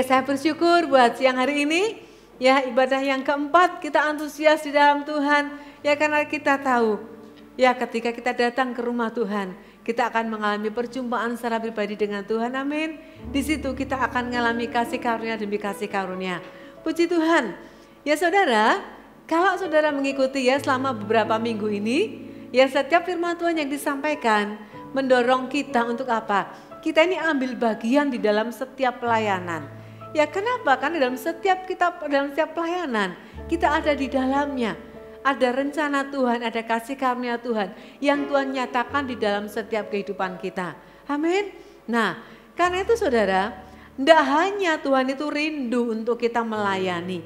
Oke, saya bersyukur buat siang hari ini. Ya, ibadah yang keempat kita antusias di dalam Tuhan. Ya, karena kita tahu ya ketika kita datang ke rumah Tuhan, kita akan mengalami perjumpaan secara pribadi dengan Tuhan. Amin. Di situ kita akan mengalami kasih karunia demi kasih karunia. Puji Tuhan. Ya, Saudara, kalau Saudara mengikuti ya selama beberapa minggu ini, ya setiap firman Tuhan yang disampaikan mendorong kita untuk apa? kita ini ambil bagian di dalam setiap pelayanan. Ya kenapa? Karena dalam setiap kita dalam setiap pelayanan kita ada di dalamnya. Ada rencana Tuhan, ada kasih karunia Tuhan yang Tuhan nyatakan di dalam setiap kehidupan kita. Amin. Nah, karena itu saudara, tidak hanya Tuhan itu rindu untuk kita melayani,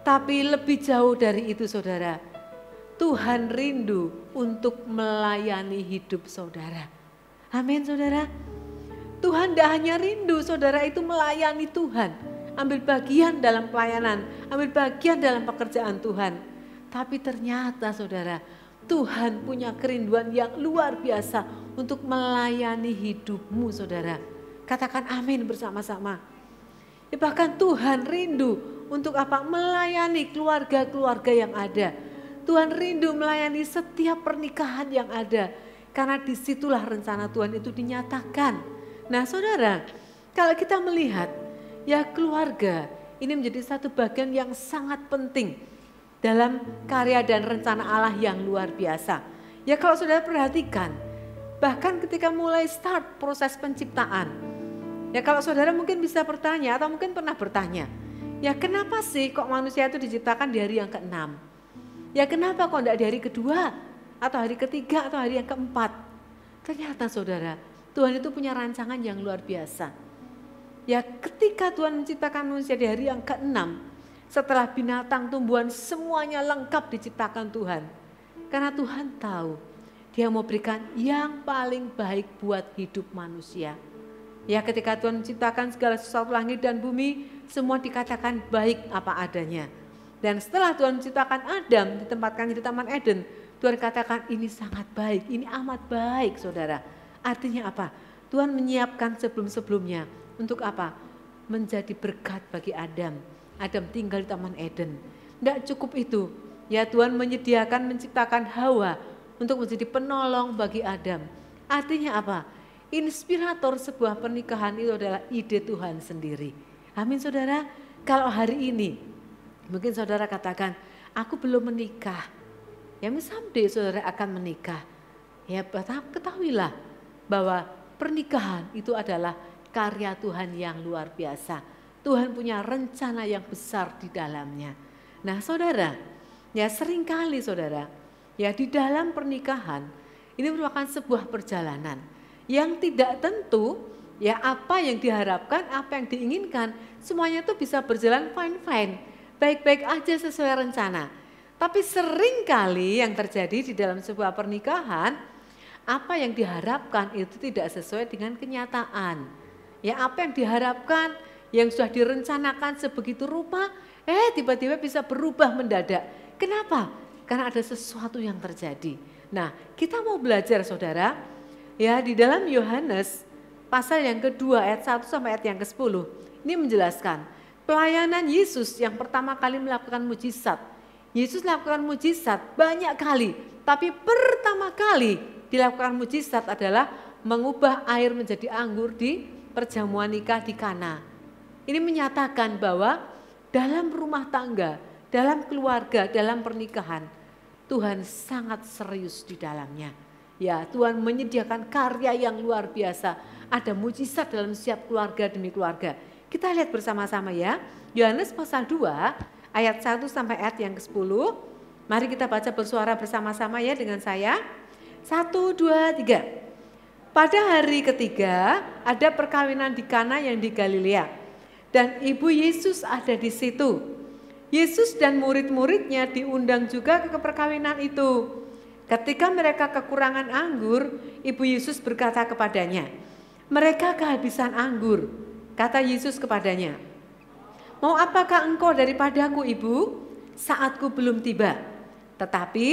tapi lebih jauh dari itu saudara. Tuhan rindu untuk melayani hidup saudara. Amin saudara. Tuhan tidak hanya rindu saudara itu melayani Tuhan. Ambil bagian dalam pelayanan, ambil bagian dalam pekerjaan Tuhan. Tapi ternyata saudara, Tuhan punya kerinduan yang luar biasa untuk melayani hidupmu saudara. Katakan amin bersama-sama. Ya, bahkan Tuhan rindu untuk apa? Melayani keluarga-keluarga yang ada. Tuhan rindu melayani setiap pernikahan yang ada. Karena disitulah rencana Tuhan itu dinyatakan Nah saudara, kalau kita melihat ya keluarga ini menjadi satu bagian yang sangat penting dalam karya dan rencana Allah yang luar biasa. Ya kalau saudara perhatikan, bahkan ketika mulai start proses penciptaan, ya kalau saudara mungkin bisa bertanya atau mungkin pernah bertanya, ya kenapa sih kok manusia itu diciptakan di hari yang keenam? Ya kenapa kok tidak di hari kedua atau hari ketiga atau hari yang keempat? Ternyata saudara, Tuhan itu punya rancangan yang luar biasa. Ya ketika Tuhan menciptakan manusia di hari yang keenam, setelah binatang, tumbuhan, semuanya lengkap diciptakan Tuhan. Karena Tuhan tahu dia mau berikan yang paling baik buat hidup manusia. Ya ketika Tuhan menciptakan segala sesuatu langit dan bumi, semua dikatakan baik apa adanya. Dan setelah Tuhan menciptakan Adam, ditempatkan di Taman Eden, Tuhan katakan ini sangat baik, ini amat baik saudara. Artinya apa? Tuhan menyiapkan sebelum-sebelumnya untuk apa? Menjadi berkat bagi Adam. Adam tinggal di Taman Eden. Tidak cukup itu. Ya Tuhan menyediakan menciptakan Hawa untuk menjadi penolong bagi Adam. Artinya apa? Inspirator sebuah pernikahan itu adalah ide Tuhan sendiri. Amin saudara. Kalau hari ini mungkin saudara katakan, aku belum menikah. Ya misalnya saudara akan menikah. Ya ketahuilah bahwa pernikahan itu adalah karya Tuhan yang luar biasa. Tuhan punya rencana yang besar di dalamnya. Nah, saudara, ya seringkali saudara, ya di dalam pernikahan ini merupakan sebuah perjalanan yang tidak tentu ya apa yang diharapkan, apa yang diinginkan, semuanya itu bisa berjalan fine-fine, baik-baik aja sesuai rencana. Tapi seringkali yang terjadi di dalam sebuah pernikahan, apa yang diharapkan itu tidak sesuai dengan kenyataan. Ya apa yang diharapkan yang sudah direncanakan sebegitu rupa, eh tiba-tiba bisa berubah mendadak. Kenapa? Karena ada sesuatu yang terjadi. Nah, kita mau belajar Saudara, ya di dalam Yohanes pasal yang kedua ayat 1 sampai ayat yang ke-10. Ini menjelaskan pelayanan Yesus yang pertama kali melakukan mujizat Yesus melakukan mujizat banyak kali, tapi pertama kali dilakukan mujizat adalah mengubah air menjadi anggur di perjamuan nikah di Kana. Ini menyatakan bahwa dalam rumah tangga, dalam keluarga, dalam pernikahan, Tuhan sangat serius di dalamnya. Ya, Tuhan menyediakan karya yang luar biasa. Ada mujizat dalam setiap keluarga demi keluarga. Kita lihat bersama-sama ya. Yohanes pasal 2 ayat 1 sampai ayat yang ke-10. Mari kita baca bersuara bersama-sama ya dengan saya. Satu dua tiga. Pada hari ketiga ada perkawinan di Kana yang di Galilea dan ibu Yesus ada di situ. Yesus dan murid-muridnya diundang juga ke perkawinan itu. Ketika mereka kekurangan anggur, ibu Yesus berkata kepadanya, "Mereka kehabisan anggur." Kata Yesus kepadanya, Mau apakah engkau daripadaku ibu? Saatku belum tiba. Tetapi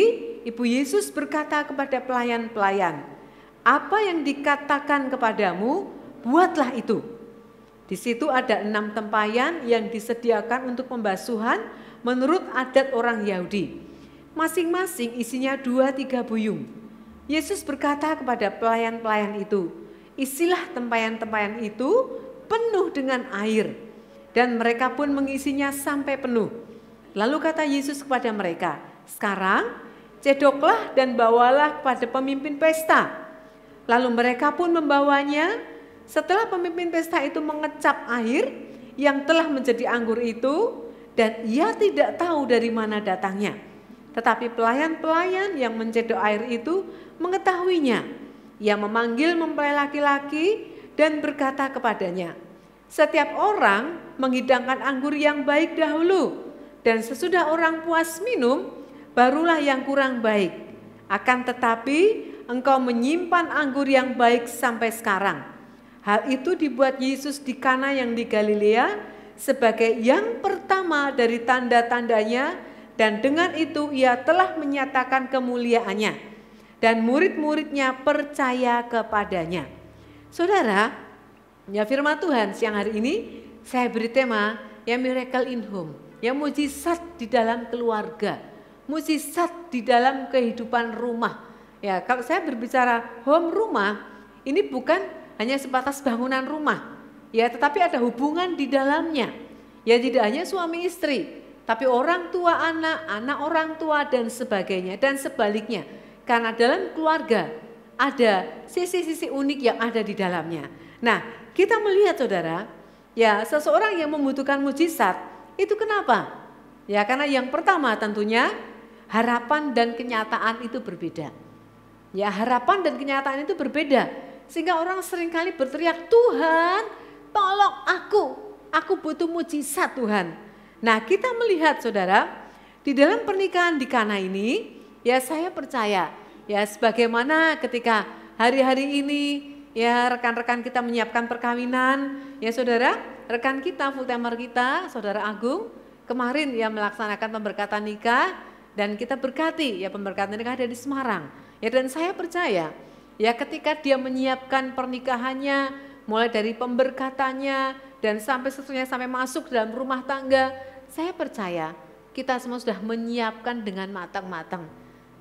ibu Yesus berkata kepada pelayan-pelayan, apa yang dikatakan kepadamu, buatlah itu. Di situ ada enam tempayan yang disediakan untuk pembasuhan menurut adat orang Yahudi. Masing-masing isinya dua tiga buyung. Yesus berkata kepada pelayan-pelayan itu, isilah tempayan-tempayan itu penuh dengan air dan mereka pun mengisinya sampai penuh. Lalu kata Yesus kepada mereka, "Sekarang cedoklah dan bawalah kepada pemimpin pesta." Lalu mereka pun membawanya. Setelah pemimpin pesta itu mengecap air yang telah menjadi anggur itu dan ia tidak tahu dari mana datangnya. Tetapi pelayan-pelayan yang mencedok air itu mengetahuinya. Ia memanggil mempelai laki-laki dan berkata kepadanya, setiap orang menghidangkan anggur yang baik dahulu, dan sesudah orang puas minum, barulah yang kurang baik. Akan tetapi, engkau menyimpan anggur yang baik sampai sekarang. Hal itu dibuat Yesus di Kana yang di Galilea sebagai yang pertama dari tanda-tandanya dan dengan itu ia telah menyatakan kemuliaannya dan murid-muridnya percaya kepadanya. Saudara, Ya firman Tuhan siang hari ini saya beri tema ya miracle in home, ya mujizat di dalam keluarga, mujizat di dalam kehidupan rumah. Ya, kalau saya berbicara home rumah, ini bukan hanya sebatas bangunan rumah, ya, tetapi ada hubungan di dalamnya. Ya, tidak hanya suami istri, tapi orang tua anak, anak orang tua dan sebagainya dan sebaliknya. Karena dalam keluarga ada sisi-sisi unik yang ada di dalamnya. Nah, kita melihat saudara, ya seseorang yang membutuhkan mujizat itu kenapa? Ya karena yang pertama tentunya harapan dan kenyataan itu berbeda. Ya harapan dan kenyataan itu berbeda. Sehingga orang seringkali berteriak, Tuhan tolong aku, aku butuh mujizat Tuhan. Nah kita melihat saudara, di dalam pernikahan di Kana ini, ya saya percaya, ya sebagaimana ketika hari-hari ini ya rekan-rekan kita menyiapkan perkawinan, ya saudara, rekan kita, full timer kita, saudara Agung, kemarin ya melaksanakan pemberkatan nikah dan kita berkati ya pemberkatan nikah ada di Semarang. Ya dan saya percaya ya ketika dia menyiapkan pernikahannya mulai dari pemberkatannya dan sampai sesungguhnya sampai masuk dalam rumah tangga, saya percaya kita semua sudah menyiapkan dengan matang-matang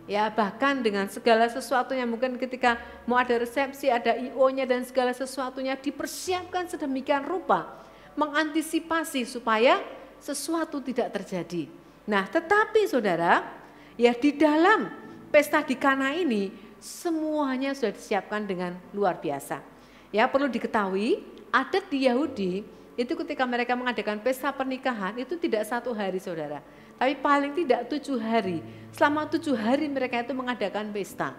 ya bahkan dengan segala sesuatunya mungkin ketika mau ada resepsi, ada IO-nya dan segala sesuatunya dipersiapkan sedemikian rupa mengantisipasi supaya sesuatu tidak terjadi. Nah, tetapi saudara, ya di dalam pesta di Kana ini semuanya sudah disiapkan dengan luar biasa. Ya, perlu diketahui adat di Yahudi itu ketika mereka mengadakan pesta pernikahan itu tidak satu hari saudara tapi paling tidak tujuh hari. Selama tujuh hari mereka itu mengadakan pesta.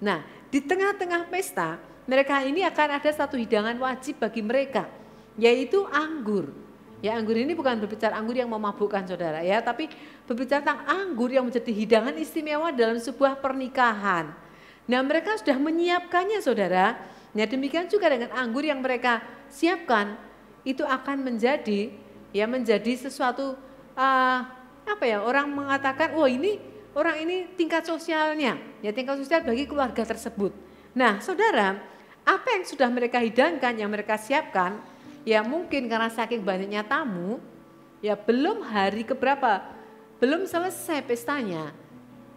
Nah di tengah-tengah pesta mereka ini akan ada satu hidangan wajib bagi mereka. Yaitu anggur. Ya anggur ini bukan berbicara anggur yang memabukkan saudara ya. Tapi berbicara tentang anggur yang menjadi hidangan istimewa dalam sebuah pernikahan. Nah mereka sudah menyiapkannya saudara. Nah demikian juga dengan anggur yang mereka siapkan itu akan menjadi ya menjadi sesuatu uh, apa ya orang mengatakan wah oh, ini orang ini tingkat sosialnya ya tingkat sosial bagi keluarga tersebut. Nah saudara apa yang sudah mereka hidangkan yang mereka siapkan ya mungkin karena saking banyaknya tamu ya belum hari keberapa belum selesai pestanya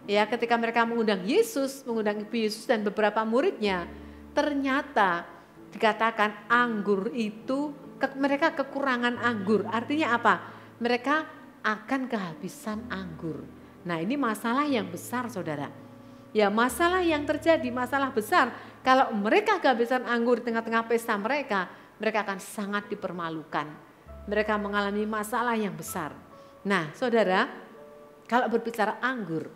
ya ketika mereka mengundang Yesus, mengundang Ibu Yesus dan beberapa muridnya, ternyata dikatakan anggur itu mereka kekurangan anggur. Artinya apa? Mereka akan kehabisan anggur. Nah, ini masalah yang besar, saudara. Ya, masalah yang terjadi, masalah besar. Kalau mereka kehabisan anggur di tengah-tengah pesta mereka, mereka akan sangat dipermalukan. Mereka mengalami masalah yang besar. Nah, saudara, kalau berbicara anggur,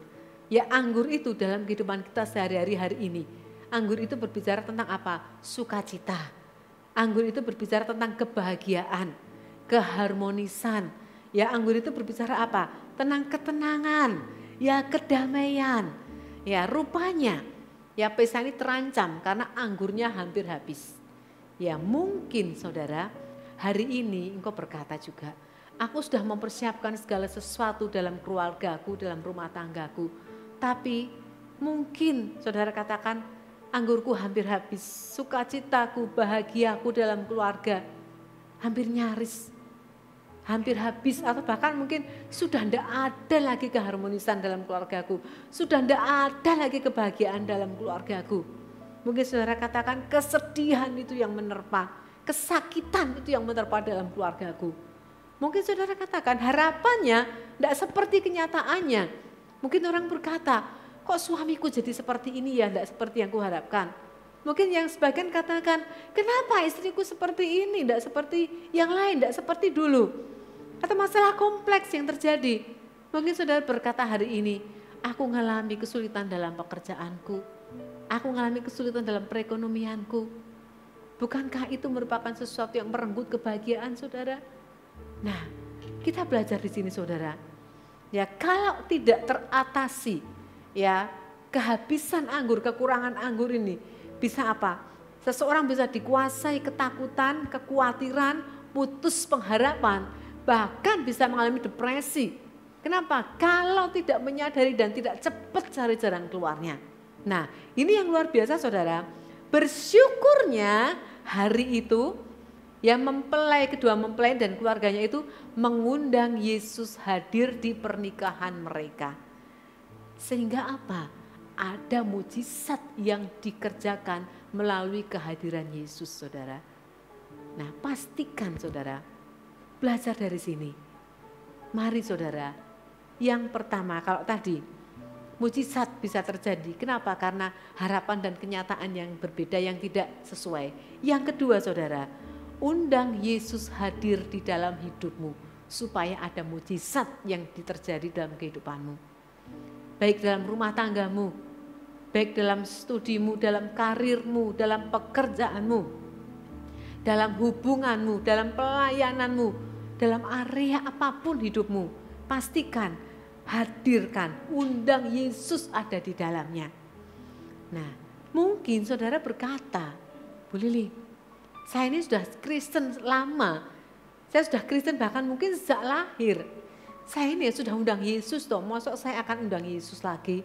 ya anggur itu dalam kehidupan kita sehari-hari hari ini. Anggur itu berbicara tentang apa? Sukacita. Anggur itu berbicara tentang kebahagiaan, keharmonisan, Ya anggur itu berbicara apa? Tenang ketenangan, ya kedamaian. Ya rupanya ya pesan ini terancam karena anggurnya hampir habis. Ya mungkin saudara hari ini engkau berkata juga, aku sudah mempersiapkan segala sesuatu dalam keluargaku, dalam rumah tanggaku. Tapi mungkin saudara katakan anggurku hampir habis, sukacitaku, bahagiaku dalam keluarga hampir nyaris hampir habis atau bahkan mungkin sudah tidak ada lagi keharmonisan dalam keluargaku. Sudah tidak ada lagi kebahagiaan dalam keluargaku. Mungkin saudara katakan kesedihan itu yang menerpa, kesakitan itu yang menerpa dalam keluargaku. Mungkin saudara katakan harapannya tidak seperti kenyataannya. Mungkin orang berkata, kok suamiku jadi seperti ini ya, tidak seperti yang kuharapkan. Mungkin yang sebagian katakan, kenapa istriku seperti ini, tidak seperti yang lain, tidak seperti dulu atau masalah kompleks yang terjadi. Mungkin saudara berkata hari ini, aku mengalami kesulitan dalam pekerjaanku, aku mengalami kesulitan dalam perekonomianku. Bukankah itu merupakan sesuatu yang merenggut kebahagiaan saudara? Nah, kita belajar di sini saudara. Ya, kalau tidak teratasi ya kehabisan anggur, kekurangan anggur ini bisa apa? Seseorang bisa dikuasai ketakutan, kekhawatiran, putus pengharapan, bahkan bisa mengalami depresi. Kenapa? Kalau tidak menyadari dan tidak cepat cari jalan keluarnya. Nah, ini yang luar biasa saudara. Bersyukurnya hari itu yang mempelai, kedua mempelai dan keluarganya itu mengundang Yesus hadir di pernikahan mereka. Sehingga apa? Ada mujizat yang dikerjakan melalui kehadiran Yesus saudara. Nah pastikan saudara, Belajar dari sini. Mari saudara, yang pertama kalau tadi mujizat bisa terjadi. Kenapa? Karena harapan dan kenyataan yang berbeda yang tidak sesuai. Yang kedua saudara, undang Yesus hadir di dalam hidupmu supaya ada mujizat yang terjadi dalam kehidupanmu. Baik dalam rumah tanggamu, baik dalam studimu, dalam karirmu, dalam pekerjaanmu, dalam hubunganmu, dalam pelayananmu, dalam area apapun hidupmu. Pastikan, hadirkan, undang Yesus ada di dalamnya. Nah, mungkin saudara berkata, Bu Lili, saya ini sudah Kristen lama. Saya sudah Kristen bahkan mungkin sejak lahir. Saya ini ya sudah undang Yesus toh, masuk saya akan undang Yesus lagi.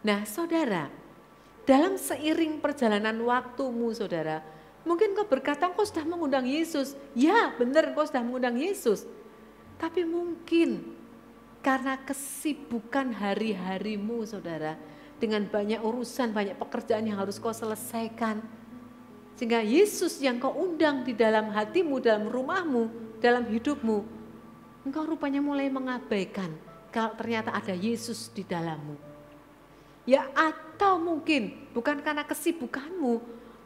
Nah saudara, dalam seiring perjalanan waktumu saudara, Mungkin kau berkata, kau sudah mengundang Yesus. Ya, benar kau sudah mengundang Yesus. Tapi mungkin karena kesibukan hari-harimu saudara, dengan banyak urusan, banyak pekerjaan yang harus kau selesaikan. Sehingga Yesus yang kau undang di dalam hatimu, dalam rumahmu, dalam hidupmu, engkau rupanya mulai mengabaikan kalau ternyata ada Yesus di dalammu. Ya atau mungkin bukan karena kesibukanmu,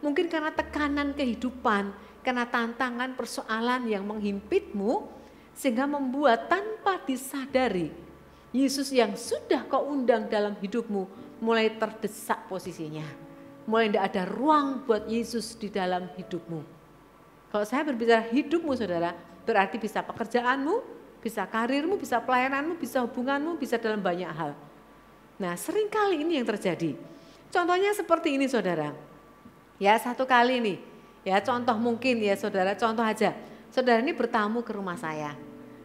mungkin karena tekanan kehidupan, karena tantangan persoalan yang menghimpitmu, sehingga membuat tanpa disadari Yesus yang sudah kau undang dalam hidupmu mulai terdesak posisinya. Mulai tidak ada ruang buat Yesus di dalam hidupmu. Kalau saya berbicara hidupmu saudara, berarti bisa pekerjaanmu, bisa karirmu, bisa pelayananmu, bisa hubunganmu, bisa dalam banyak hal. Nah seringkali ini yang terjadi. Contohnya seperti ini saudara. Ya satu kali nih, ya contoh mungkin ya saudara, contoh aja. Saudara ini bertamu ke rumah saya.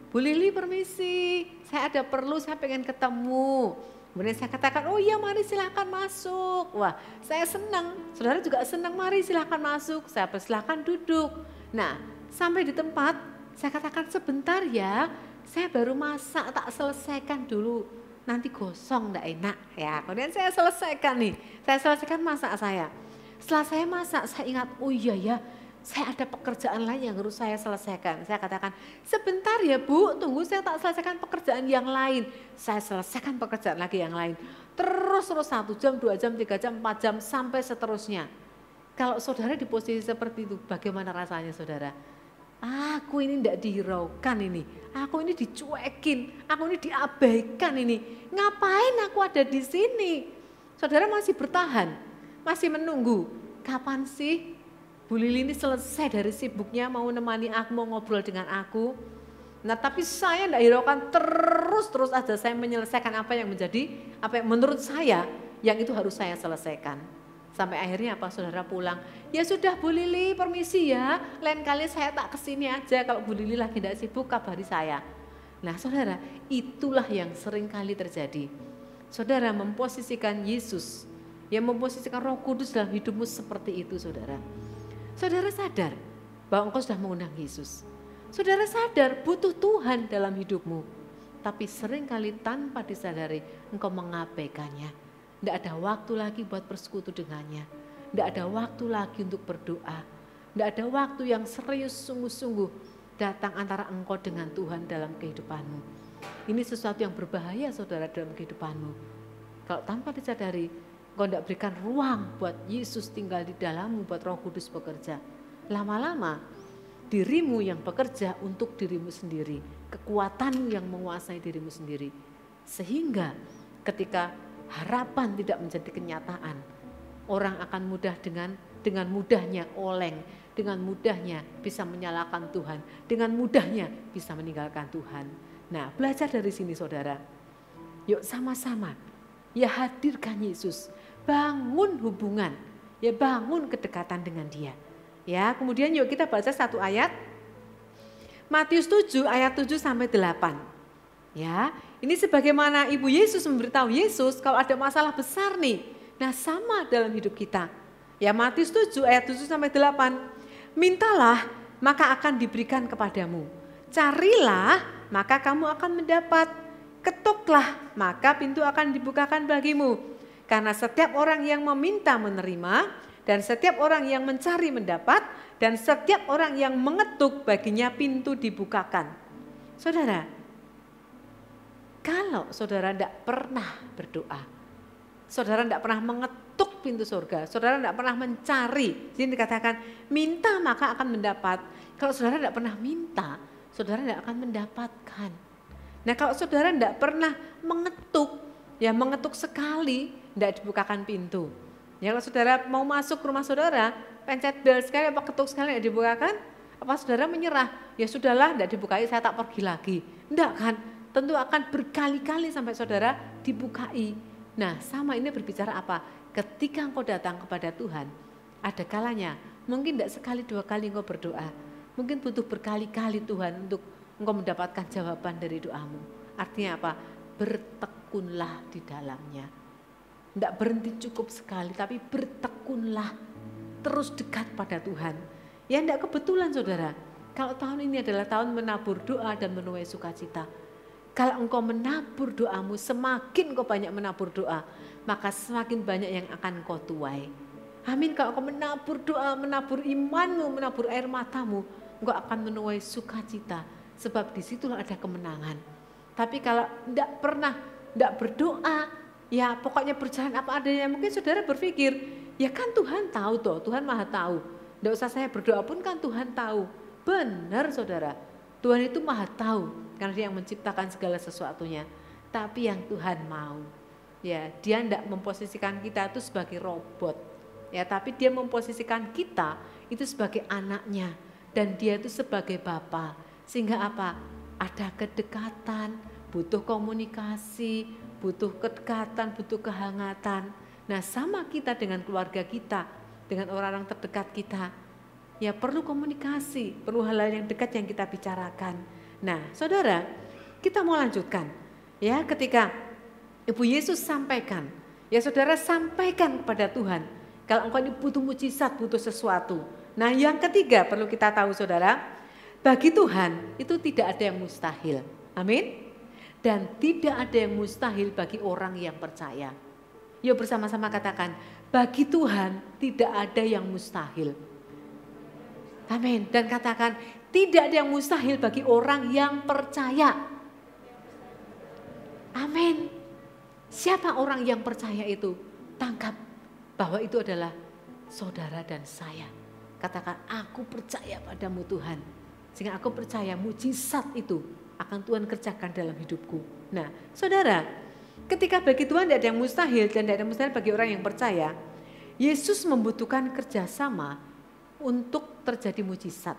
Bu Lili permisi, saya ada perlu, saya pengen ketemu. Kemudian saya katakan, oh iya mari silahkan masuk. Wah saya senang, saudara juga senang mari silahkan masuk. Saya persilahkan duduk. Nah sampai di tempat saya katakan sebentar ya, saya baru masak tak selesaikan dulu. Nanti gosong enggak enak ya. Kemudian saya selesaikan nih, saya selesaikan masak saya. Setelah saya masak, saya ingat, oh iya ya, saya ada pekerjaan lain yang harus saya selesaikan. Saya katakan, sebentar ya Bu, tunggu saya tak selesaikan pekerjaan yang lain. Saya selesaikan pekerjaan lagi yang lain. Terus terus satu jam, dua jam, tiga jam, empat jam, sampai seterusnya. Kalau saudara di posisi seperti itu, bagaimana rasanya saudara? Aku ini tidak dihiraukan ini, aku ini dicuekin, aku ini diabaikan ini. Ngapain aku ada di sini? Saudara masih bertahan, masih menunggu kapan sih Bu Lili ini selesai dari sibuknya mau nemani aku, mau ngobrol dengan aku. Nah tapi saya tidak hiraukan terus-terus aja saya menyelesaikan apa yang menjadi, apa yang menurut saya yang itu harus saya selesaikan. Sampai akhirnya apa saudara pulang, ya sudah Bu Lili permisi ya, lain kali saya tak kesini aja kalau Bu Lili lagi tidak sibuk kabari saya. Nah saudara itulah yang sering kali terjadi. Saudara memposisikan Yesus yang memposisikan roh kudus dalam hidupmu seperti itu saudara. Saudara sadar bahwa engkau sudah mengundang Yesus. Saudara sadar butuh Tuhan dalam hidupmu. Tapi seringkali tanpa disadari engkau mengabaikannya. Tidak ada waktu lagi buat bersekutu dengannya. Tidak ada waktu lagi untuk berdoa. Tidak ada waktu yang serius sungguh-sungguh datang antara engkau dengan Tuhan dalam kehidupanmu. Ini sesuatu yang berbahaya saudara dalam kehidupanmu. Kalau tanpa disadari Kau tidak berikan ruang hmm. buat Yesus tinggal di dalammu, buat roh kudus bekerja. Lama-lama dirimu yang bekerja untuk dirimu sendiri, kekuatanmu yang menguasai dirimu sendiri. Sehingga ketika harapan tidak menjadi kenyataan, orang akan mudah dengan dengan mudahnya oleng, dengan mudahnya bisa menyalahkan Tuhan, dengan mudahnya bisa meninggalkan Tuhan. Nah, belajar dari sini saudara. Yuk sama-sama ya hadirkan Yesus, bangun hubungan, ya bangun kedekatan dengan Dia. Ya, kemudian yuk kita baca satu ayat Matius 7 ayat 7 sampai 8. Ya, ini sebagaimana Ibu Yesus memberitahu Yesus kalau ada masalah besar nih. Nah, sama dalam hidup kita. Ya, Matius 7 ayat 7 sampai 8. Mintalah, maka akan diberikan kepadamu. Carilah, maka kamu akan mendapat ketuklah maka pintu akan dibukakan bagimu. Karena setiap orang yang meminta menerima dan setiap orang yang mencari mendapat dan setiap orang yang mengetuk baginya pintu dibukakan. Saudara, kalau saudara tidak pernah berdoa, saudara tidak pernah mengetuk pintu surga, saudara tidak pernah mencari, jadi dikatakan minta maka akan mendapat. Kalau saudara tidak pernah minta, saudara tidak akan mendapatkan. Nah kalau saudara tidak pernah mengetuk, ya mengetuk sekali, tidak dibukakan pintu. Ya kalau saudara mau masuk rumah saudara, pencet bel sekali apa ketuk sekali tidak dibukakan, apa saudara menyerah? Ya sudahlah, tidak dibukai, saya tak pergi lagi. Tidak kan? Tentu akan berkali-kali sampai saudara dibukai. Nah sama ini berbicara apa? Ketika engkau datang kepada Tuhan, ada kalanya, mungkin tidak sekali dua kali engkau berdoa, mungkin butuh berkali-kali Tuhan untuk engkau mendapatkan jawaban dari doamu. Artinya apa? Bertekunlah di dalamnya. Tidak berhenti cukup sekali, tapi bertekunlah terus dekat pada Tuhan. Ya tidak kebetulan saudara, kalau tahun ini adalah tahun menabur doa dan menuai sukacita. Kalau engkau menabur doamu, semakin engkau banyak menabur doa, maka semakin banyak yang akan engkau tuai. Amin, kalau engkau menabur doa, menabur imanmu, menabur air matamu, engkau akan menuai sukacita Sebab di disitulah ada kemenangan. Tapi kalau tidak pernah, tidak berdoa, ya pokoknya berjalan apa adanya. Mungkin saudara berpikir, ya kan Tuhan tahu toh, Tuhan maha tahu. Tidak usah saya berdoa pun kan Tuhan tahu. Benar saudara, Tuhan itu maha tahu karena dia yang menciptakan segala sesuatunya. Tapi yang Tuhan mau, ya dia tidak memposisikan kita itu sebagai robot. Ya, tapi dia memposisikan kita itu sebagai anaknya dan dia itu sebagai bapa sehingga apa? Ada kedekatan, butuh komunikasi, butuh kedekatan, butuh kehangatan. Nah, sama kita dengan keluarga kita, dengan orang-orang terdekat kita. Ya, perlu komunikasi, perlu hal-hal yang dekat yang kita bicarakan. Nah, Saudara, kita mau lanjutkan. Ya, ketika Ibu Yesus sampaikan, ya Saudara sampaikan kepada Tuhan kalau engkau ini butuh mujizat, butuh sesuatu. Nah, yang ketiga perlu kita tahu Saudara, bagi Tuhan itu tidak ada yang mustahil. Amin. Dan tidak ada yang mustahil bagi orang yang percaya. Yuk bersama-sama katakan, bagi Tuhan tidak ada yang mustahil. Amin. Dan katakan, tidak ada yang mustahil bagi orang yang percaya. Amin. Siapa orang yang percaya itu? Tangkap bahwa itu adalah saudara dan saya. Katakan, aku percaya padamu Tuhan sehingga aku percaya mujizat itu akan Tuhan kerjakan dalam hidupku. Nah, saudara, ketika bagi Tuhan tidak ada yang mustahil dan tidak ada yang mustahil bagi orang yang percaya, Yesus membutuhkan kerjasama untuk terjadi mujizat.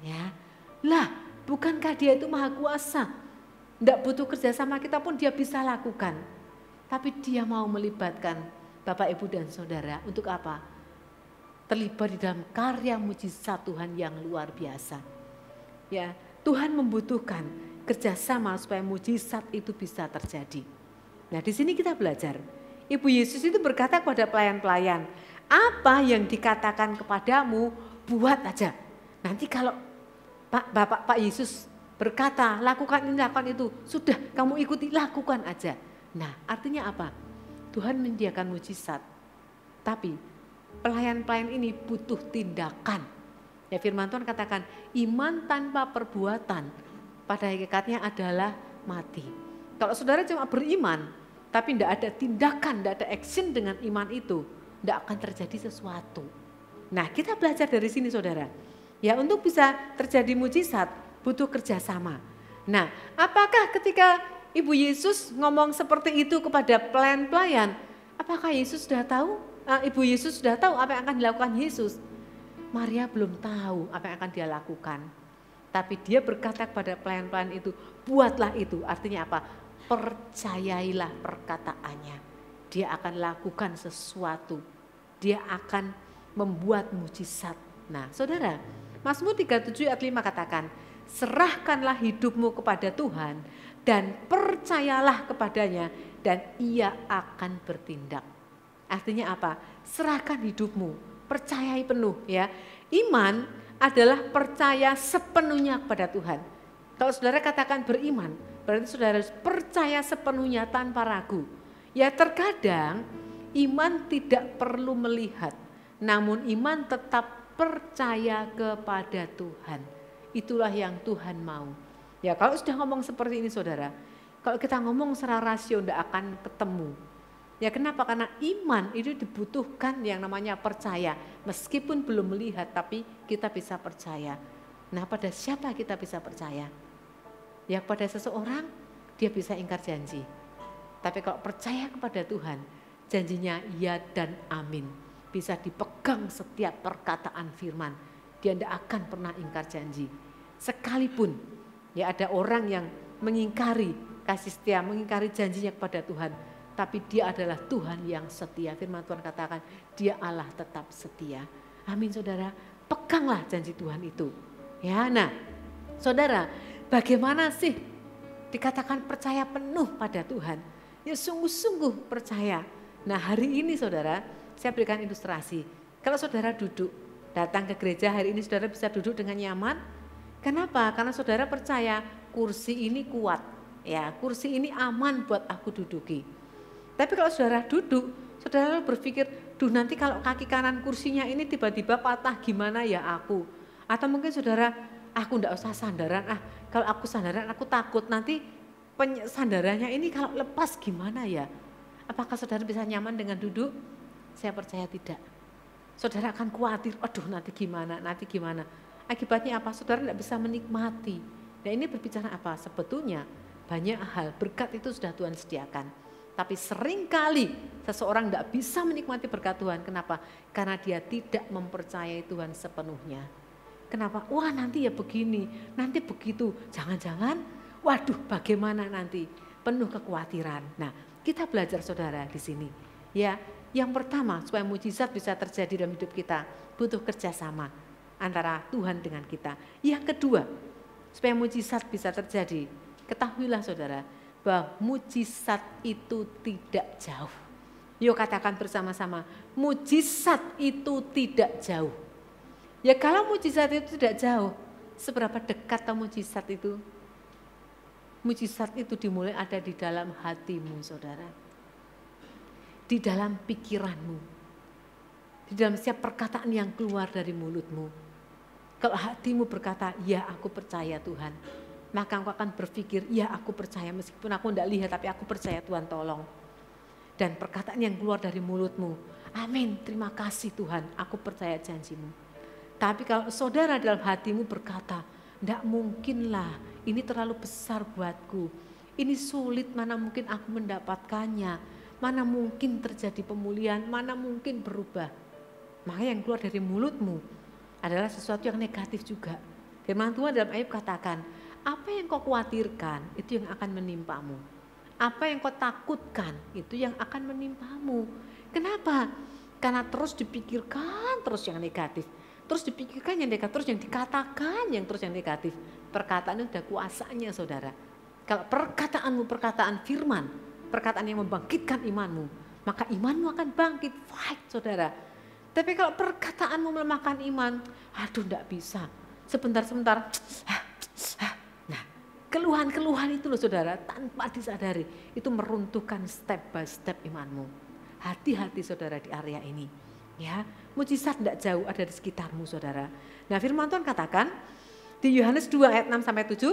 Ya, lah, bukankah Dia itu maha kuasa? Tidak butuh kerjasama kita pun Dia bisa lakukan. Tapi Dia mau melibatkan Bapak, Ibu, dan Saudara untuk apa? Terlibat di dalam karya mujizat Tuhan yang luar biasa. Ya, Tuhan membutuhkan kerjasama supaya mujizat itu bisa terjadi. Nah, di sini kita belajar. Ibu Yesus itu berkata kepada pelayan-pelayan, apa yang dikatakan kepadamu buat aja. Nanti kalau Pak Bapak Pak Yesus berkata lakukan ini lakukan itu, sudah kamu ikuti lakukan aja. Nah, artinya apa? Tuhan menyediakan mujizat. Tapi pelayan-pelayan ini butuh tindakan Ya firman Tuhan katakan iman tanpa perbuatan pada hakikatnya adalah mati. Kalau saudara cuma beriman tapi tidak ada tindakan, tidak ada action dengan iman itu, tidak akan terjadi sesuatu. Nah kita belajar dari sini saudara. Ya untuk bisa terjadi mujizat butuh kerjasama. Nah apakah ketika Ibu Yesus ngomong seperti itu kepada pelayan-pelayan, apakah Yesus sudah tahu? Ah, Ibu Yesus sudah tahu apa yang akan dilakukan Yesus? Maria belum tahu apa yang akan dia lakukan. Tapi dia berkata kepada pelayan-pelayan itu, buatlah itu. Artinya apa? Percayailah perkataannya. Dia akan lakukan sesuatu. Dia akan membuat mujizat. Nah saudara, Mazmur 37 ayat 5 katakan, serahkanlah hidupmu kepada Tuhan dan percayalah kepadanya dan ia akan bertindak. Artinya apa? Serahkan hidupmu, percayai penuh ya. Iman adalah percaya sepenuhnya kepada Tuhan. Kalau saudara katakan beriman, berarti saudara harus percaya sepenuhnya tanpa ragu. Ya terkadang iman tidak perlu melihat, namun iman tetap percaya kepada Tuhan. Itulah yang Tuhan mau. Ya kalau sudah ngomong seperti ini saudara, kalau kita ngomong secara rasio tidak akan ketemu. Ya kenapa? Karena iman itu dibutuhkan yang namanya percaya. Meskipun belum melihat tapi kita bisa percaya. Nah pada siapa kita bisa percaya? Ya pada seseorang dia bisa ingkar janji. Tapi kalau percaya kepada Tuhan, janjinya ya dan amin. Bisa dipegang setiap perkataan firman. Dia tidak akan pernah ingkar janji. Sekalipun ya ada orang yang mengingkari kasih setia, mengingkari janjinya kepada Tuhan tapi dia adalah Tuhan yang setia. Firman Tuhan katakan, dia Allah tetap setia. Amin saudara, peganglah janji Tuhan itu. Ya, nah saudara bagaimana sih dikatakan percaya penuh pada Tuhan? Ya sungguh-sungguh percaya. Nah hari ini saudara, saya berikan ilustrasi. Kalau saudara duduk, datang ke gereja hari ini saudara bisa duduk dengan nyaman. Kenapa? Karena saudara percaya kursi ini kuat. Ya, kursi ini aman buat aku duduki. Tapi kalau saudara duduk, saudara berpikir, duh nanti kalau kaki kanan kursinya ini tiba-tiba patah gimana ya aku. Atau mungkin saudara, aku ndak usah sandaran, ah kalau aku sandaran aku takut nanti sandarannya ini kalau lepas gimana ya. Apakah saudara bisa nyaman dengan duduk? Saya percaya tidak. Saudara akan khawatir, aduh nanti gimana, nanti gimana. Akibatnya apa? Saudara tidak bisa menikmati. Nah ini berbicara apa? Sebetulnya banyak hal berkat itu sudah Tuhan sediakan. Tapi seringkali seseorang tidak bisa menikmati berkat Tuhan. Kenapa? Karena dia tidak mempercayai Tuhan sepenuhnya. Kenapa? Wah nanti ya begini, nanti begitu. Jangan-jangan, waduh bagaimana nanti? Penuh kekhawatiran. Nah kita belajar saudara di sini. Ya, yang pertama supaya mujizat bisa terjadi dalam hidup kita butuh kerjasama antara Tuhan dengan kita. Yang kedua supaya mujizat bisa terjadi ketahuilah saudara bahwa mujizat itu tidak jauh. Yuk katakan bersama-sama, mujizat itu tidak jauh. Ya kalau mujizat itu tidak jauh, seberapa dekat mujizat itu? Mujizat itu dimulai ada di dalam hatimu saudara. Di dalam pikiranmu. Di dalam setiap perkataan yang keluar dari mulutmu. Kalau hatimu berkata, ya aku percaya Tuhan maka engkau akan berpikir, ya aku percaya meskipun aku tidak lihat tapi aku percaya Tuhan tolong. Dan perkataan yang keluar dari mulutmu, amin terima kasih Tuhan aku percaya janjimu. Tapi kalau saudara dalam hatimu berkata, tidak mungkinlah ini terlalu besar buatku, ini sulit mana mungkin aku mendapatkannya, mana mungkin terjadi pemulihan, mana mungkin berubah. Maka yang keluar dari mulutmu adalah sesuatu yang negatif juga. Firman Tuhan dalam ayat katakan, apa yang kau khawatirkan itu yang akan menimpamu. Apa yang kau takutkan itu yang akan menimpamu. Kenapa? Karena terus dipikirkan terus yang negatif. Terus dipikirkan yang negatif, terus yang dikatakan yang terus yang negatif. Perkataan itu sudah kuasanya saudara. Kalau perkataanmu perkataan firman, perkataan yang membangkitkan imanmu, maka imanmu akan bangkit, fight saudara. Tapi kalau perkataanmu melemahkan iman, aduh tidak bisa. Sebentar-sebentar, keluhan-keluhan itu loh saudara, tanpa disadari. Itu meruntuhkan step by step imanmu. Hati-hati saudara di area ini. Ya, mujizat tidak jauh ada di sekitarmu saudara. Nah firman Tuhan katakan di Yohanes 2 ayat 6 sampai 7,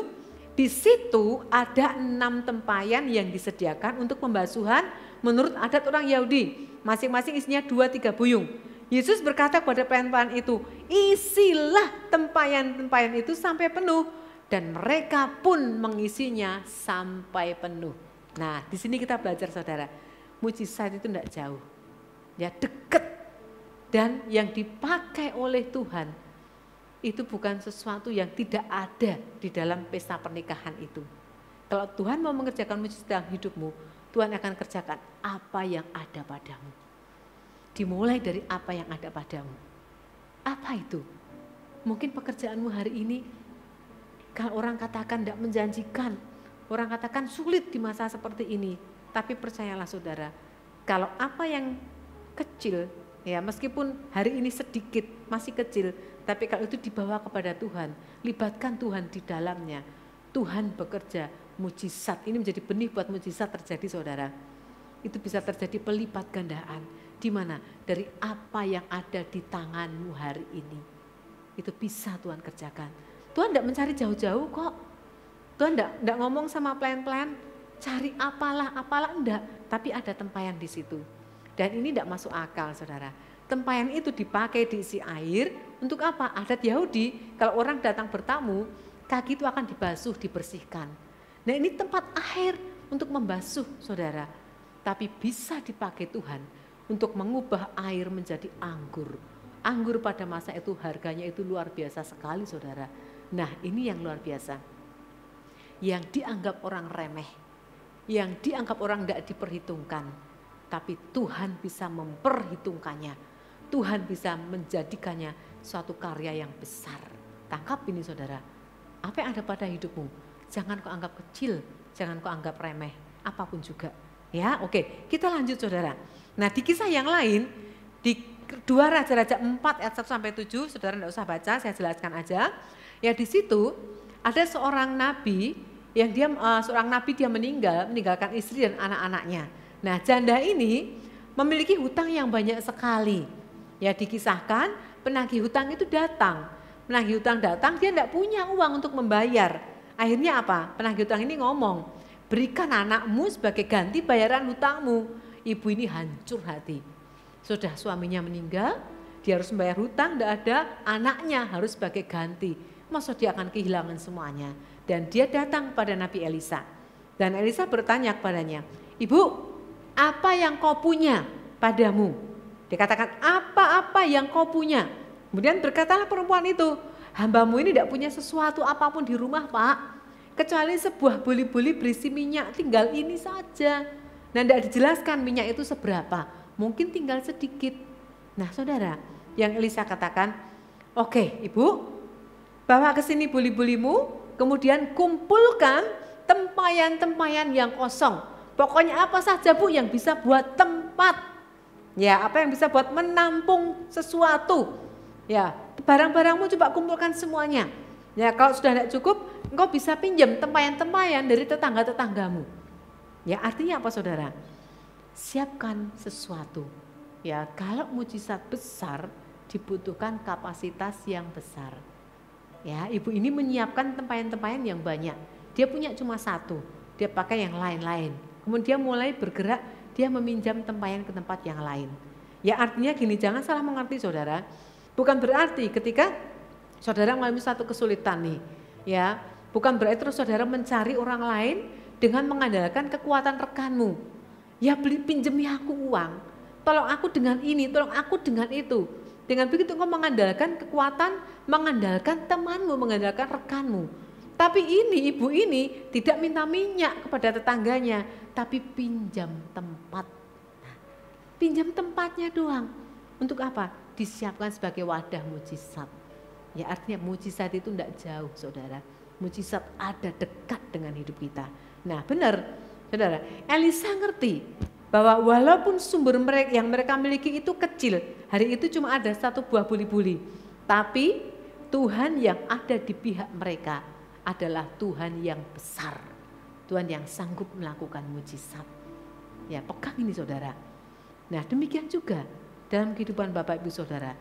di situ ada enam tempayan yang disediakan untuk pembasuhan menurut adat orang Yahudi. Masing-masing isinya dua tiga buyung. Yesus berkata kepada pelayan-pelayan itu, isilah tempayan-tempayan itu sampai penuh dan mereka pun mengisinya sampai penuh. Nah, di sini kita belajar saudara, mujizat itu tidak jauh, ya dekat. Dan yang dipakai oleh Tuhan itu bukan sesuatu yang tidak ada di dalam pesta pernikahan itu. Kalau Tuhan mau mengerjakan mujizat dalam hidupmu, Tuhan akan kerjakan apa yang ada padamu. Dimulai dari apa yang ada padamu. Apa itu? Mungkin pekerjaanmu hari ini orang katakan tidak menjanjikan, orang katakan sulit di masa seperti ini. Tapi percayalah saudara, kalau apa yang kecil, ya meskipun hari ini sedikit, masih kecil, tapi kalau itu dibawa kepada Tuhan, libatkan Tuhan di dalamnya. Tuhan bekerja mujizat, ini menjadi benih buat mujizat terjadi saudara. Itu bisa terjadi pelipat gandaan. Di mana? Dari apa yang ada di tanganmu hari ini. Itu bisa Tuhan kerjakan Tuhan tidak mencari jauh-jauh kok. Tuhan tidak ngomong sama plan-plan, cari apalah apalah enggak, tapi ada tempayan di situ. Dan ini tidak masuk akal, saudara. Tempayan itu dipakai diisi air untuk apa? Adat Yahudi, kalau orang datang bertamu, kaki itu akan dibasuh, dibersihkan. Nah ini tempat air untuk membasuh, saudara. Tapi bisa dipakai Tuhan untuk mengubah air menjadi anggur. Anggur pada masa itu harganya itu luar biasa sekali, saudara Nah ini yang luar biasa. Yang dianggap orang remeh, yang dianggap orang tidak diperhitungkan. Tapi Tuhan bisa memperhitungkannya. Tuhan bisa menjadikannya suatu karya yang besar. Tangkap ini saudara, apa yang ada pada hidupmu. Jangan kau anggap kecil, jangan kau anggap remeh, apapun juga. Ya, oke. Kita lanjut saudara. Nah, di kisah yang lain di dua raja-raja 4 ayat 1 sampai 7, saudara tidak usah baca, saya jelaskan aja. Ya di situ ada seorang nabi yang dia uh, seorang nabi dia meninggal, meninggalkan istri dan anak-anaknya. Nah, janda ini memiliki hutang yang banyak sekali. Ya dikisahkan penagih hutang itu datang. Penagih hutang datang dia tidak punya uang untuk membayar. Akhirnya apa? Penagih hutang ini ngomong, berikan anakmu sebagai ganti bayaran hutangmu. Ibu ini hancur hati. Sudah suaminya meninggal, dia harus membayar hutang, tidak ada anaknya harus sebagai ganti. Maksud dia akan kehilangan semuanya. Dan dia datang pada Nabi Elisa. Dan Elisa bertanya kepadanya, Ibu, apa yang kau punya padamu? Dikatakan apa-apa yang kau punya. Kemudian berkatalah perempuan itu, hambamu ini tidak punya sesuatu apapun di rumah pak. Kecuali sebuah buli-buli berisi minyak, tinggal ini saja. Nah tidak dijelaskan minyak itu seberapa, mungkin tinggal sedikit. Nah saudara, yang Elisa katakan, oke okay, ibu Bawa ke sini buli-bulimu, kemudian kumpulkan tempayan-tempayan yang kosong. Pokoknya apa saja Bu yang bisa buat tempat. Ya, apa yang bisa buat menampung sesuatu. Ya, barang-barangmu coba kumpulkan semuanya. Ya, kalau sudah tidak cukup, engkau bisa pinjam tempayan-tempayan dari tetangga-tetanggamu. Ya, artinya apa Saudara? Siapkan sesuatu. Ya, kalau mujizat besar dibutuhkan kapasitas yang besar. Ya, ibu ini menyiapkan tempayan-tempayan yang banyak. Dia punya cuma satu, dia pakai yang lain-lain. Kemudian dia mulai bergerak, dia meminjam tempayan ke tempat yang lain. Ya artinya gini, jangan salah mengerti saudara. Bukan berarti ketika saudara mengalami satu kesulitan nih, ya bukan berarti terus saudara mencari orang lain dengan mengandalkan kekuatan rekanmu. Ya beli pinjemi aku uang, tolong aku dengan ini, tolong aku dengan itu. Dengan begitu engkau mengandalkan kekuatan mengandalkan temanmu, mengandalkan rekanmu. Tapi ini ibu ini tidak minta minyak kepada tetangganya, tapi pinjam tempat. Pinjam tempatnya doang. Untuk apa? Disiapkan sebagai wadah mujizat. Ya artinya mujizat itu tidak jauh saudara. Mujizat ada dekat dengan hidup kita. Nah benar saudara, Elisa ngerti bahwa walaupun sumber mereka yang mereka miliki itu kecil, hari itu cuma ada satu buah buli-buli. Tapi Tuhan yang ada di pihak mereka adalah Tuhan yang besar. Tuhan yang sanggup melakukan mujizat. Ya, pegang ini saudara. Nah, demikian juga dalam kehidupan Bapak Ibu Saudara.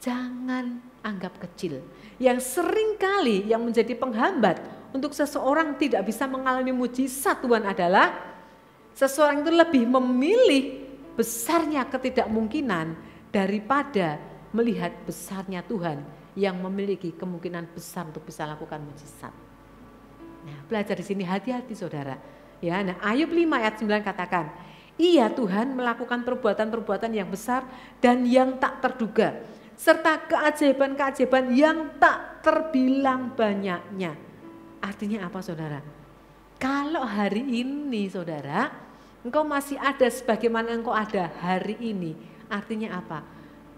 Jangan anggap kecil. Yang seringkali yang menjadi penghambat untuk seseorang tidak bisa mengalami mujizat Tuhan adalah seseorang itu lebih memilih besarnya ketidakmungkinan daripada melihat besarnya Tuhan yang memiliki kemungkinan besar untuk bisa lakukan mujizat. Nah, belajar di sini hati-hati saudara. Ya, nah Ayub 5 ayat 9 katakan, Iya Tuhan melakukan perbuatan-perbuatan yang besar dan yang tak terduga serta keajaiban-keajaiban yang tak terbilang banyaknya. Artinya apa saudara? Kalau hari ini saudara, engkau masih ada sebagaimana engkau ada hari ini. Artinya apa?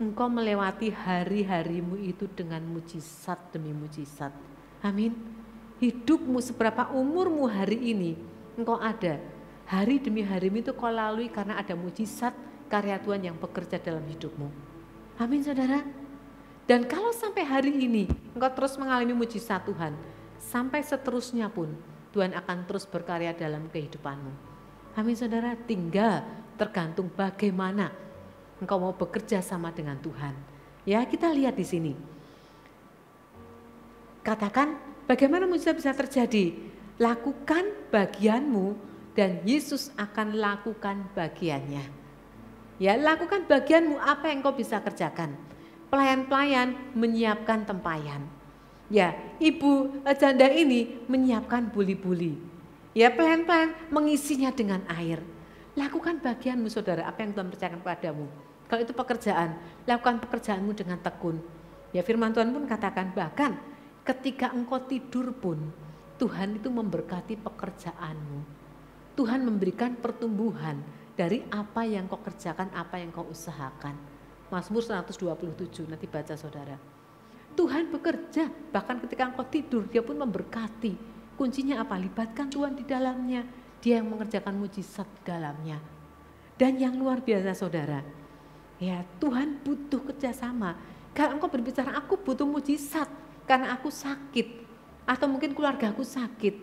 engkau melewati hari-harimu itu dengan mujizat demi mujizat. Amin. Hidupmu seberapa umurmu hari ini, engkau ada. Hari demi hari itu kau lalui karena ada mujizat karya Tuhan yang bekerja dalam hidupmu. Amin saudara. Dan kalau sampai hari ini engkau terus mengalami mujizat Tuhan, sampai seterusnya pun Tuhan akan terus berkarya dalam kehidupanmu. Amin saudara, tinggal tergantung bagaimana engkau mau bekerja sama dengan Tuhan. Ya, kita lihat di sini. Katakan, bagaimana mujizat bisa terjadi? Lakukan bagianmu dan Yesus akan lakukan bagiannya. Ya, lakukan bagianmu apa yang kau bisa kerjakan. Pelayan-pelayan menyiapkan tempayan. Ya, ibu janda ini menyiapkan buli-buli. Ya, pelayan-pelayan mengisinya dengan air. Lakukan bagianmu saudara, apa yang Tuhan percayakan padamu kalau itu pekerjaan, lakukan pekerjaanmu dengan tekun. Ya firman Tuhan pun katakan bahkan ketika engkau tidur pun Tuhan itu memberkati pekerjaanmu. Tuhan memberikan pertumbuhan dari apa yang kau kerjakan, apa yang kau usahakan. Mazmur 127 nanti baca saudara. Tuhan bekerja bahkan ketika engkau tidur dia pun memberkati. Kuncinya apa? Libatkan Tuhan di dalamnya. Dia yang mengerjakan mujizat di dalamnya. Dan yang luar biasa saudara, Ya, Tuhan butuh kerjasama. Kalau engkau berbicara, aku butuh mujizat karena aku sakit. Atau mungkin keluarga aku sakit.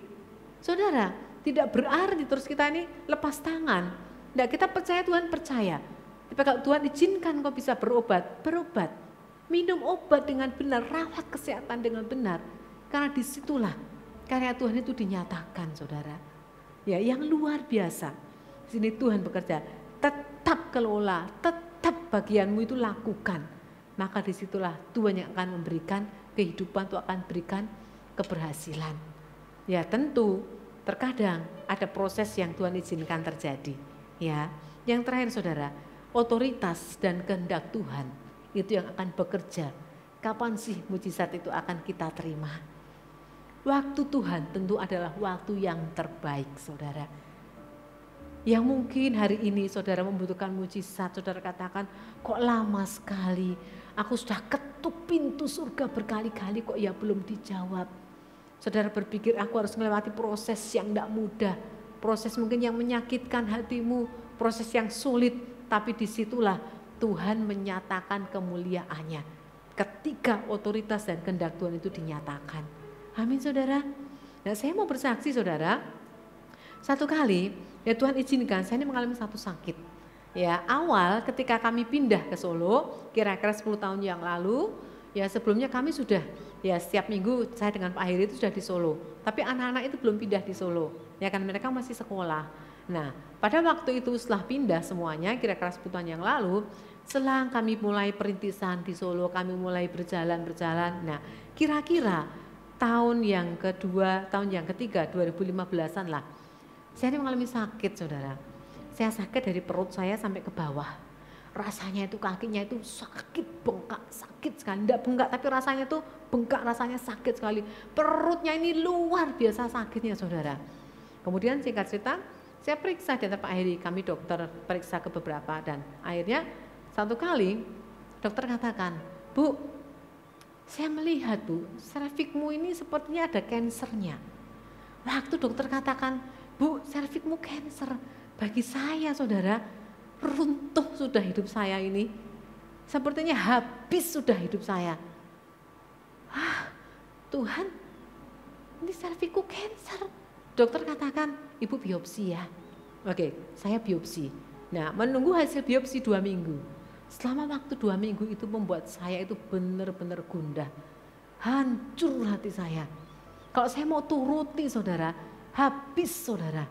Saudara, tidak berarti terus kita ini lepas tangan. Tidak, kita percaya Tuhan percaya. Tapi kalau Tuhan izinkan kau bisa berobat, berobat. Minum obat dengan benar, rawat kesehatan dengan benar. Karena disitulah karya Tuhan itu dinyatakan saudara. Ya, yang luar biasa. Di sini Tuhan bekerja, tetap kelola, tetap tetap bagianmu itu lakukan. Maka disitulah Tuhan yang akan memberikan kehidupan, Tuhan akan berikan keberhasilan. Ya tentu terkadang ada proses yang Tuhan izinkan terjadi. Ya, yang terakhir saudara, otoritas dan kehendak Tuhan itu yang akan bekerja. Kapan sih mujizat itu akan kita terima? Waktu Tuhan tentu adalah waktu yang terbaik, saudara. Yang mungkin hari ini saudara membutuhkan mujizat, saudara katakan kok lama sekali. Aku sudah ketuk pintu surga berkali-kali kok ya belum dijawab. Saudara berpikir aku harus melewati proses yang tidak mudah. Proses mungkin yang menyakitkan hatimu, proses yang sulit. Tapi disitulah Tuhan menyatakan kemuliaannya. Ketika otoritas dan kehendak Tuhan itu dinyatakan. Amin saudara. Nah saya mau bersaksi saudara. Satu kali Ya Tuhan izinkan saya ini mengalami satu sakit. Ya, awal ketika kami pindah ke Solo, kira-kira 10 tahun yang lalu, ya sebelumnya kami sudah ya setiap minggu saya dengan Pak Heri itu sudah di Solo. Tapi anak-anak itu belum pindah di Solo. Ya kan mereka masih sekolah. Nah, pada waktu itu setelah pindah semuanya kira-kira 10 tahun yang lalu, selang kami mulai perintisan di Solo, kami mulai berjalan-berjalan. Nah, kira-kira tahun yang kedua, tahun yang ketiga, 2015-an lah, saya ini mengalami sakit saudara. Saya sakit dari perut saya sampai ke bawah. Rasanya itu kakinya itu sakit bengkak, sakit sekali. Tidak bengkak tapi rasanya itu bengkak, rasanya sakit sekali. Perutnya ini luar biasa sakitnya saudara. Kemudian singkat cerita, saya periksa dan Pak Heri, kami dokter periksa ke beberapa dan akhirnya satu kali dokter katakan, Bu, saya melihat Bu, serafikmu ini sepertinya ada kansernya. Waktu dokter katakan, Bu, servikmu cancer. Bagi saya saudara, runtuh sudah hidup saya ini. Sepertinya habis sudah hidup saya. Ah, Tuhan, ini serviku cancer. Dokter katakan, ibu biopsi ya. Oke, saya biopsi. Nah, menunggu hasil biopsi dua minggu. Selama waktu dua minggu itu membuat saya itu benar-benar gundah. Hancur hati saya. Kalau saya mau turuti saudara, habis saudara.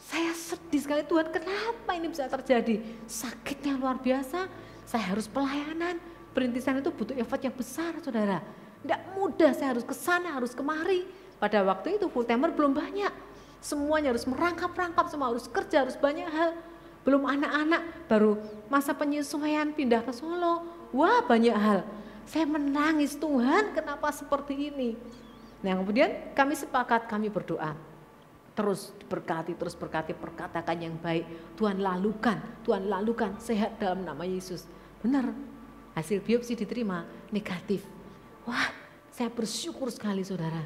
Saya sedih sekali Tuhan kenapa ini bisa terjadi. Sakitnya luar biasa, saya harus pelayanan. Perintisan itu butuh effort yang besar saudara. Tidak mudah saya harus kesana harus kemari. Pada waktu itu full timer belum banyak. Semuanya harus merangkap-rangkap, semua harus kerja, harus banyak hal. Belum anak-anak, baru masa penyesuaian pindah ke Solo. Wah banyak hal. Saya menangis Tuhan kenapa seperti ini. Nah kemudian kami sepakat kami berdoa terus berkati, terus berkati, perkatakan yang baik. Tuhan lalukan, Tuhan lalukan sehat dalam nama Yesus. Benar, hasil biopsi diterima negatif. Wah, saya bersyukur sekali saudara.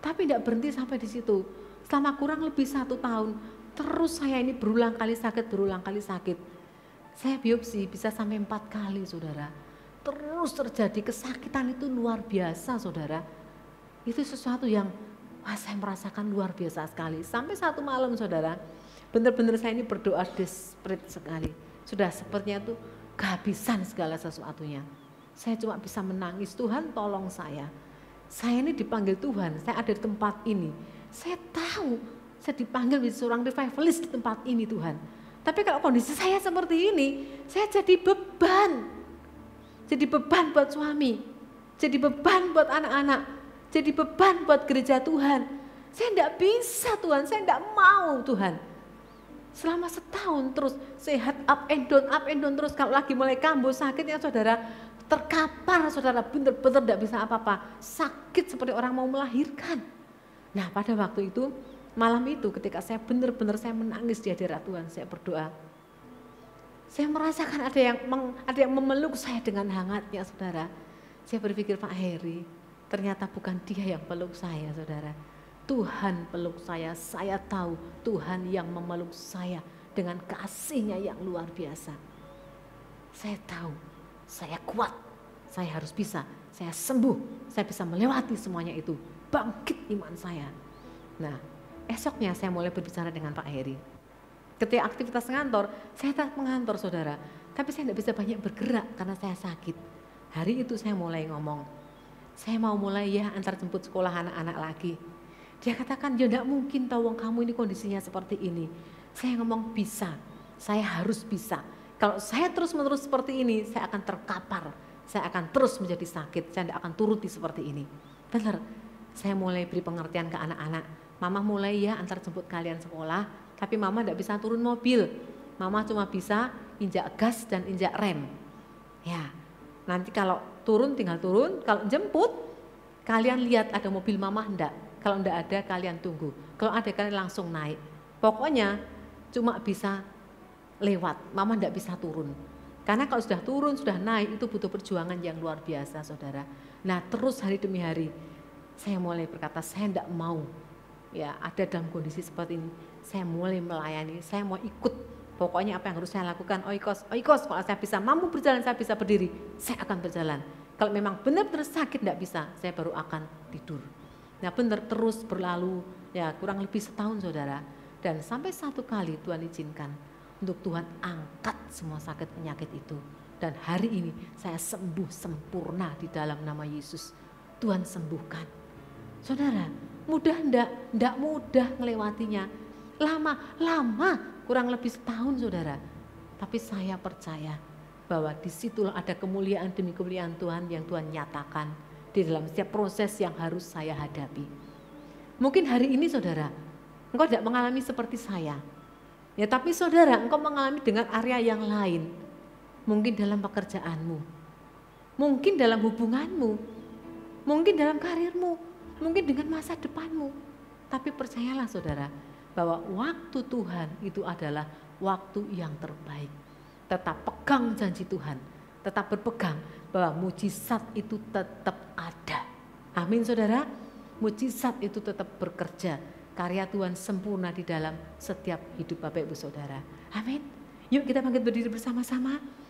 Tapi tidak berhenti sampai di situ. Selama kurang lebih satu tahun, terus saya ini berulang kali sakit, berulang kali sakit. Saya biopsi bisa sampai empat kali saudara. Terus terjadi kesakitan itu luar biasa saudara itu sesuatu yang wah saya merasakan luar biasa sekali. Sampai satu malam saudara, benar-benar saya ini berdoa desperate sekali. Sudah sepertinya tuh kehabisan segala sesuatunya. Saya cuma bisa menangis, Tuhan tolong saya. Saya ini dipanggil Tuhan, saya ada di tempat ini. Saya tahu saya dipanggil menjadi seorang revivalist di tempat ini Tuhan. Tapi kalau kondisi saya seperti ini, saya jadi beban. Jadi beban buat suami, jadi beban buat anak-anak, jadi beban buat gereja Tuhan. Saya tidak bisa Tuhan, saya tidak mau Tuhan. Selama setahun terus sehat up and down, up and down terus. Kalau lagi mulai kambuh sakit ya saudara terkapar saudara bener-bener tidak bisa apa-apa. Sakit seperti orang mau melahirkan. Nah pada waktu itu malam itu ketika saya benar-benar saya menangis di hadirat Tuhan, saya berdoa. Saya merasakan ada yang meng, ada yang memeluk saya dengan hangatnya saudara. Saya berpikir Pak Heri, Ternyata bukan dia yang peluk saya, saudara. Tuhan peluk saya, saya tahu Tuhan yang memeluk saya dengan kasihnya yang luar biasa. Saya tahu, saya kuat, saya harus bisa, saya sembuh, saya bisa melewati semuanya itu. Bangkit iman saya. Nah, esoknya saya mulai berbicara dengan Pak Heri. Ketika aktivitas kantor, saya tak mengantor saudara. Tapi saya tidak bisa banyak bergerak karena saya sakit. Hari itu saya mulai ngomong, saya mau mulai ya antar jemput sekolah anak-anak lagi. Dia katakan, ya tidak mungkin tahu wong kamu ini kondisinya seperti ini. Saya ngomong bisa, saya harus bisa. Kalau saya terus-menerus seperti ini, saya akan terkapar. Saya akan terus menjadi sakit, saya tidak akan turuti seperti ini. Benar, saya mulai beri pengertian ke anak-anak. Mama mulai ya antar jemput kalian sekolah, tapi mama tidak bisa turun mobil. Mama cuma bisa injak gas dan injak rem. Ya, nanti kalau turun tinggal turun, kalau jemput kalian lihat ada mobil mama enggak, kalau enggak ada kalian tunggu, kalau ada kalian langsung naik. Pokoknya cuma bisa lewat, mama enggak bisa turun. Karena kalau sudah turun, sudah naik itu butuh perjuangan yang luar biasa saudara. Nah terus hari demi hari saya mulai berkata saya enggak mau ya ada dalam kondisi seperti ini. Saya mulai melayani, saya mau ikut Pokoknya apa yang harus saya lakukan, oikos, oh, oikos, oh, kalau saya bisa mampu berjalan, saya bisa berdiri, saya akan berjalan. Kalau memang benar-benar sakit tidak bisa, saya baru akan tidur. Nah benar terus berlalu, ya kurang lebih setahun saudara. Dan sampai satu kali Tuhan izinkan untuk Tuhan angkat semua sakit penyakit itu. Dan hari ini saya sembuh sempurna di dalam nama Yesus. Tuhan sembuhkan. Saudara, mudah ndak? Ndak mudah melewatinya. Lama, lama kurang lebih setahun saudara. Tapi saya percaya bahwa disitulah ada kemuliaan demi kemuliaan Tuhan yang Tuhan nyatakan di dalam setiap proses yang harus saya hadapi. Mungkin hari ini saudara, engkau tidak mengalami seperti saya. Ya tapi saudara, engkau mengalami dengan area yang lain. Mungkin dalam pekerjaanmu, mungkin dalam hubunganmu, mungkin dalam karirmu, mungkin dengan masa depanmu. Tapi percayalah saudara, bahwa waktu Tuhan itu adalah waktu yang terbaik. Tetap pegang janji Tuhan, tetap berpegang bahwa mujizat itu tetap ada. Amin saudara, mujizat itu tetap bekerja. Karya Tuhan sempurna di dalam setiap hidup Bapak Ibu Saudara. Amin. Yuk kita bangkit berdiri bersama-sama.